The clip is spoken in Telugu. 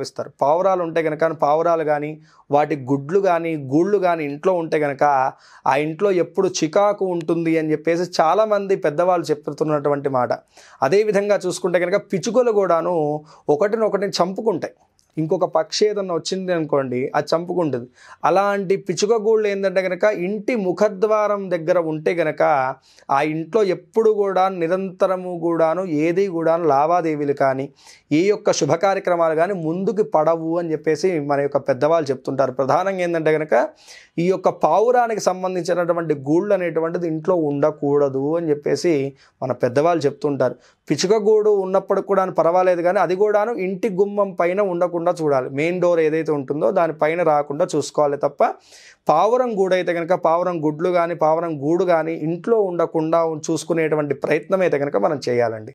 భావిస్తారు పావురాలు ఉంటే కనుక పావురాలు కానీ వాటి గుడ్లు కానీ గూళ్ళు కానీ ఇంట్లో ఉంటే కనుక ఆ ఇంట్లో ఎప్పుడు చికాకు ఉంటుంది అని చెప్పేసి చాలామంది పెద్దవాళ్ళు చెప్తున్నటువంటి మాట అదేవిధంగా చూసుకుంటే కనుక పిచుకలు కూడాను ఒకటినొకటిని చంపుకుంటాయి ఇంకొక పక్షి ఏదన్నా వచ్చింది అనుకోండి అది చంపుకుంటుంది అలాంటి పిచ్చుక గూళ్ళు ఏంటంటే కనుక ఇంటి ముఖద్వారం దగ్గర ఉంటే గనక ఆ ఇంట్లో ఎప్పుడు కూడా నిరంతరము కూడాను ఏది కూడాను లావాదేవీలు కానీ ఏ యొక్క శుభ కార్యక్రమాలు కానీ ముందుకు పడవు అని చెప్పేసి మన యొక్క పెద్దవాళ్ళు చెప్తుంటారు ప్రధానంగా ఏంటంటే కనుక ఈ యొక్క పావురానికి సంబంధించినటువంటి గూళ్ళు అనేటువంటిది ఇంట్లో ఉండకూడదు అని చెప్పేసి మన పెద్దవాళ్ళు చెప్తుంటారు పిచ్చుక గూడు ఉన్నప్పటికి కూడా పర్వాలేదు కానీ అది కూడాను ఇంటి గుమ్మం పైన ఉండకూడదు రాకుండా చూడాలి మెయిన్ డోర్ ఏదైతే ఉంటుందో దానిపైన రాకుండా చూసుకోవాలి తప్ప పావురం గూడు అయితే కనుక పావురం గుడ్లు కానీ పావురం గూడు కానీ ఇంట్లో ఉండకుండా చూసుకునేటువంటి ప్రయత్నం అయితే కనుక మనం చేయాలండి